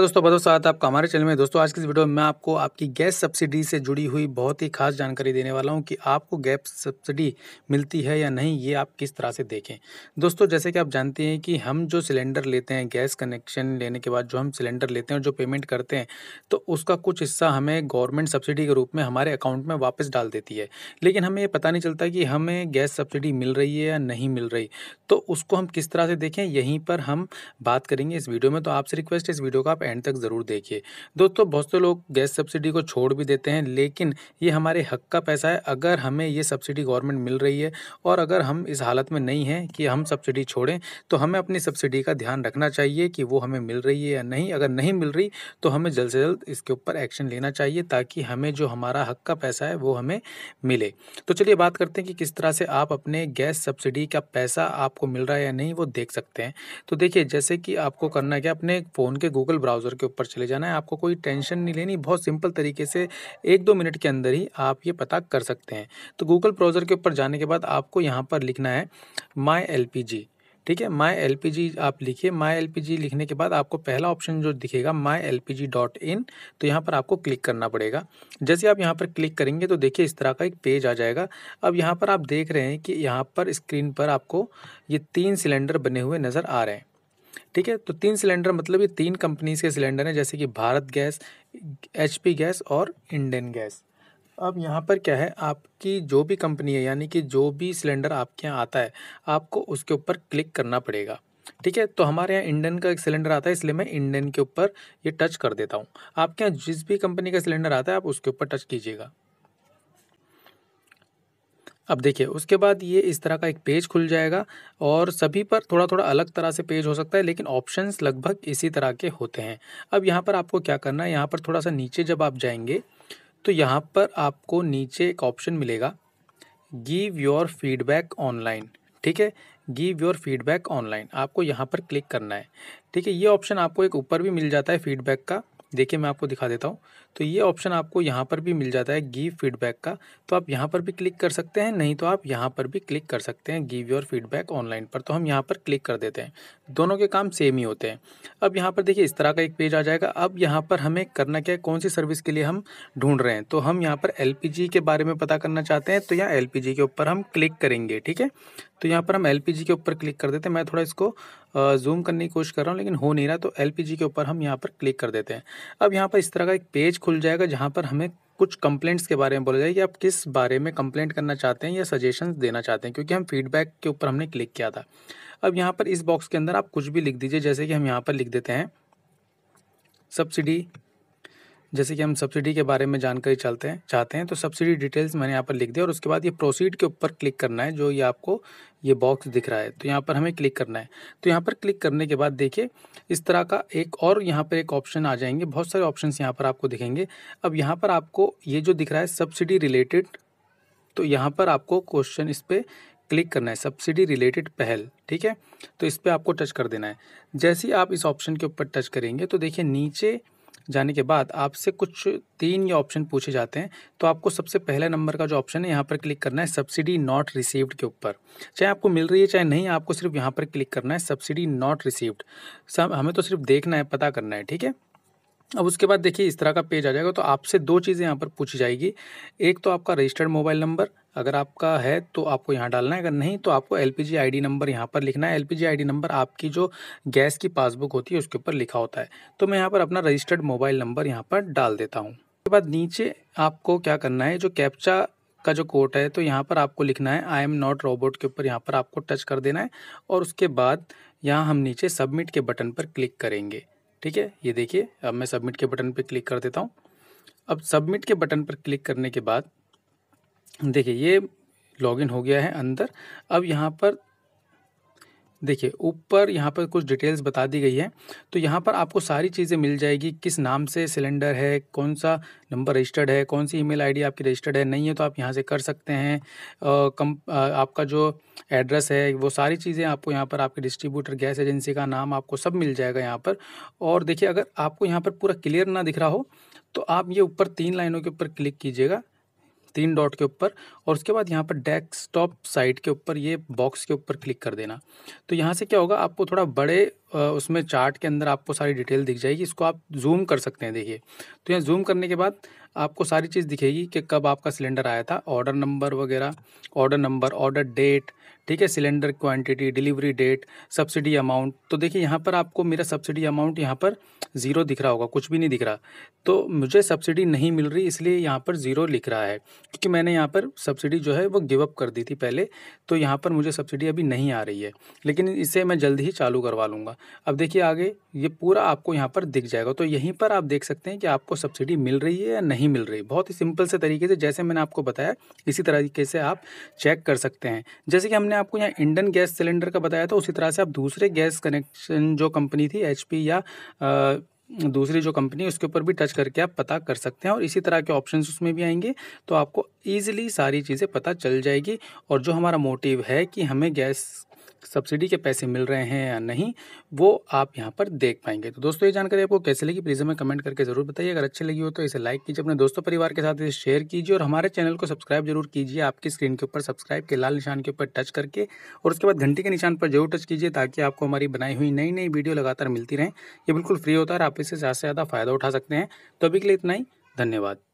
दोस्तों स्वागत है आपका हमारे चैनल में दोस्तों आज की इस वीडियो में मैं आपको आपकी गैस सब्सिडी से जुड़ी हुई बहुत ही खास जानकारी देने वाला हूं कि आपको गैस सब्सिडी मिलती है या नहीं ये आप किस तरह से देखें दोस्तों जैसे कि आप जानते हैं कि हम जो सिलेंडर लेते हैं गैस कनेक्शन लेने के बाद जो हम सिलेंडर लेते हैं और जो पेमेंट करते हैं तो उसका कुछ हिस्सा हमें गवर्नमेंट सब्सिडी के रूप में हमारे अकाउंट में वापस डाल देती है लेकिन हमें ये पता नहीं चलता कि हमें गैस सब्सिडी मिल रही है या नहीं मिल रही तो उसको हम किस तरह से देखें यहीं पर हम बात करेंगे इस वीडियो में तो आपसे रिक्वेस्ट है इस वीडियो का आप एंड तक ज़रूर देखिए दोस्तों बहुत से लोग गैस सब्सिडी को छोड़ भी देते हैं लेकिन ये हमारे हक का पैसा है अगर हमें ये सब्सिडी गवर्नमेंट मिल रही है और अगर हम इस हालत में नहीं हैं कि हम सब्सिडी छोड़ें तो हमें अपनी सब्सिडी का ध्यान रखना चाहिए कि वो हमें मिल रही है या नहीं अगर नहीं मिल रही तो हमें जल्द से जल्द इसके ऊपर एक्शन लेना चाहिए ताकि हमें जो हमारा हक का पैसा है वो हमें मिले तो चलिए बात करते हैं कि किस तरह से आप अपने गैस सब्सिडी का पैसा आपको मिल रहा है या नहीं वो देख सकते हैं तो देखिए जैसे कि आपको करना क्या अपने फ़ोन के गूगल ब्राउज ब्राउज़र के ऊपर चले जाना है आपको कोई टेंशन नहीं लेनी बहुत सिंपल तरीके से एक दो मिनट के अंदर ही आप ये पता कर सकते हैं तो गूगल ब्राउज़र के ऊपर जाने के बाद आपको यहाँ पर लिखना है माई एल ठीक है माई एल आप लिखिए माई एल लिखने के बाद आपको पहला ऑप्शन जो दिखेगा माई एल तो यहाँ पर आपको क्लिक करना पड़ेगा जैसे आप यहाँ पर क्लिक करेंगे तो देखिए इस तरह का एक पेज आ जाएगा अब यहाँ पर आप देख रहे हैं कि यहाँ पर स्क्रीन पर आपको ये तीन सिलेंडर बने हुए नज़र आ रहे हैं ठीक है तो तीन सिलेंडर मतलब ये तीन कंपनीज के सिलेंडर हैं जैसे कि भारत गैस एच गैस और इंडियन गैस अब यहाँ पर क्या है आपकी जो भी कंपनी है यानी कि जो भी सिलेंडर आपके यहाँ आता है आपको उसके ऊपर क्लिक करना पड़ेगा ठीक है तो हमारे यहाँ इंडियन का एक सिलेंडर आता है इसलिए मैं इंडियन के ऊपर ये टच कर देता हूँ आपके यहाँ जिस भी कंपनी का सिलेंडर आता है आप उसके ऊपर टच कीजिएगा अब देखिए उसके बाद ये इस तरह का एक पेज खुल जाएगा और सभी पर थोड़ा थोड़ा अलग तरह से पेज हो सकता है लेकिन ऑप्शंस लगभग इसी तरह के होते हैं अब यहाँ पर आपको क्या करना है यहाँ पर थोड़ा सा नीचे जब आप जाएंगे तो यहाँ पर आपको नीचे एक ऑप्शन मिलेगा गिव योर फीडबैक ऑनलाइन ठीक है गिव योर फीडबैक ऑनलाइन आपको यहाँ पर क्लिक करना है ठीक है ये ऑप्शन आपको एक ऊपर भी मिल जाता है फीडबैक का देखिए मैं आपको दिखा देता हूँ तो ये ऑप्शन आपको यहाँ पर भी मिल जाता है गिव फीडबैक का तो आप यहाँ पर भी क्लिक कर सकते हैं नहीं तो आप यहाँ पर भी क्लिक कर सकते हैं गिव योर फीडबैक ऑनलाइन पर तो हम यहाँ पर क्लिक कर देते हैं दोनों के काम सेम ही होते हैं अब यहाँ पर देखिए इस तरह का एक पेज आ जाएगा अब यहाँ पर हमें करना क्या है कौन सी सर्विस के लिए हम ढूंढ रहे हैं तो हम यहाँ पर एल के बारे में पता करना चाहते हैं तो यहाँ एल के ऊपर हम क्लिक करेंगे ठीक है तो यहाँ पर हम एल के ऊपर क्लिक कर देते हैं मैं थोड़ा इसको जूम करने की कोशिश कर रहा हूँ लेकिन हो नहीं रहा तो एल के ऊपर हम यहाँ पर क्लिक कर देते हैं अब यहाँ पर इस तरह का एक पेज खुल जाएगा जहाँ पर हमें कुछ कंप्लेंट्स के बारे में बोला जाए कि आप किस बारे में कंप्लेंट करना चाहते हैं या सजेशन देना चाहते हैं क्योंकि हम फीडबैक के ऊपर हमने क्लिक किया था अब यहाँ पर इस बॉक्स के अंदर आप कुछ भी लिख दीजिए जैसे कि हम यहाँ पर लिख देते हैं सब्सिडी जैसे कि हम सब्सिडी के बारे में जानकारी चलते हैं चाहते हैं तो सब्सिडी डिटेल्स मैंने यहाँ पर लिख दिया और उसके बाद ये प्रोसीड के ऊपर क्लिक करना है जो ये आपको ये बॉक्स दिख रहा है तो यहाँ पर हमें क्लिक करना है तो यहाँ पर क्लिक करने के बाद देखिए इस तरह का एक और यहाँ पर एक ऑप्शन आ जाएंगे बहुत सारे ऑप्शन यहाँ पर आपको दिखेंगे अब यहाँ पर आपको ये जो दिख रहा है सब्सिडी रिलेटेड तो यहाँ पर आपको क्वेश्चन इस पर क्लिक करना है सब्सिडी रिलेटेड पहल ठीक है तो इस पर आपको टच कर देना है जैसे ही आप इस ऑप्शन के ऊपर टच करेंगे तो देखिए नीचे जाने के बाद आपसे कुछ तीन या ऑप्शन पूछे जाते हैं तो आपको सबसे पहले नंबर का जो ऑप्शन है यहाँ पर क्लिक करना है सब्सिडी नॉट रिसीव्ड के ऊपर चाहे आपको मिल रही है चाहे नहीं आपको सिर्फ यहाँ पर क्लिक करना है सब्सिडी नॉट रिसीव्ड हमें तो सिर्फ देखना है पता करना है ठीक है अब उसके बाद देखिए इस तरह का पेज आ जाएगा तो आपसे दो चीज़ें यहाँ पर पूछी जाएगी एक तो आपका रजिस्टर्ड मोबाइल नंबर अगर आपका है तो आपको यहाँ डालना है अगर नहीं तो आपको एल पी नंबर यहाँ पर लिखना है एल पी नंबर आपकी जो गैस की पासबुक होती है उसके ऊपर लिखा होता है तो मैं यहाँ पर अपना रजिस्टर्ड मोबाइल नंबर यहाँ पर डाल देता हूँ उसके बाद नीचे आपको क्या करना है जो कैप्चा का जो कोड है तो यहाँ पर आपको लिखना है आई एम नॉट रोबोट के ऊपर यहाँ पर आपको टच कर देना है और उसके बाद यहाँ हम नीचे सबमिट के बटन पर क्लिक करेंगे ठीक है ये देखिए अब मैं सबमिट के बटन पर क्लिक कर देता हूँ अब सबमिट के बटन पर क्लिक करने के बाद देखिए ये लॉगिन हो गया है अंदर अब यहाँ पर देखिए ऊपर यहाँ पर कुछ डिटेल्स बता दी गई है तो यहाँ पर आपको सारी चीज़ें मिल जाएगी किस नाम से सिलेंडर है कौन सा नंबर रजिस्टर्ड है कौन सी ईमेल आईडी आपकी रजिस्टर्ड है नहीं है तो आप यहाँ से कर सकते हैं आ, कम आ, आपका जो एड्रेस है वो सारी चीज़ें आपको यहाँ पर आपके डिस्ट्रीब्यूटर गैस एजेंसी का नाम आपको सब मिल जाएगा यहाँ पर और देखिए अगर आपको यहाँ पर पूरा क्लियर ना दिख रहा हो तो आप ये ऊपर तीन लाइनों के ऊपर क्लिक कीजिएगा तीन डॉट के ऊपर और उसके बाद यहाँ पर डेस्कटॉप साइट के ऊपर ये बॉक्स के ऊपर क्लिक कर देना तो यहाँ से क्या होगा आपको थोड़ा बड़े उसमें चार्ट के अंदर आपको सारी डिटेल दिख जाएगी इसको आप जूम कर सकते हैं देखिए तो यहाँ जूम करने के बाद आपको सारी चीज़ दिखेगी कि कब आपका सिलेंडर आया था ऑर्डर नंबर वगैरह ऑर्डर नंबर ऑर्डर डेट ठीक है cylinder quantity delivery date subsidy amount तो देखिए यहाँ पर आपको मेरा सब्सिडी अमाउंट यहाँ पर ज़ीरो दिख रहा होगा कुछ भी नहीं दिख रहा तो मुझे सब्सिडी नहीं मिल रही इसलिए यहाँ पर ज़ीरो लिख रहा है क्योंकि मैंने यहाँ पर सब्सिडी जो है वो गिवअप कर दी थी पहले तो यहाँ पर मुझे सब्सिडी अभी नहीं आ रही है लेकिन इसे मैं जल्द ही चालू करवा लूँगा अब देखिए आगे ये पूरा आपको यहाँ पर दिख जाएगा तो यहीं पर आप देख सकते हैं कि आपको सब्सिडी मिल रही है या नहीं नहीं मिल रही बहुत ही सिंपल से तरीके से जैसे मैंने आपको बताया इसी तरीके से आप चेक कर सकते हैं जैसे कि हमने आपको यहाँ इंडन गैस सिलेंडर का बताया था उसी तरह से आप दूसरे गैस कनेक्शन जो कंपनी थी एच या आ, दूसरी जो कंपनी उसके ऊपर भी टच करके आप पता कर सकते हैं और इसी तरह के ऑप्शन उसमें भी आएंगे तो आपको ईजिली सारी चीज़ें पता चल जाएगी और जो हमारा मोटिव है कि हमें गैस सब्सिडी के पैसे मिल रहे हैं या नहीं वो आप यहाँ पर देख पाएंगे तो दोस्तों ये जानकारी आपको कैसे लगी प्लीज़ हमें कमेंट करके ज़रूर बताइए अगर अच्छी लगी हो तो इसे लाइक कीजिए अपने दोस्तों परिवार के साथ इसे शेयर कीजिए और हमारे चैनल को सब्सक्राइब जरूर कीजिए आपकी स्क्रीन के ऊपर सब्सक्राइब के लाल निशान के ऊपर टच करके और उसके बाद घंटी के निशान पर जरूर टच कीजिए ताकि आपको हमारी बनाई हुई नई नई वीडियो लगातार मिलती रहें ये बिल्कुल फ्री होता है और आप इससे ज़्यादा से ज़्यादा फ़ायदा उठा सकते हैं तो अभी के लिए इतना ही धन्यवाद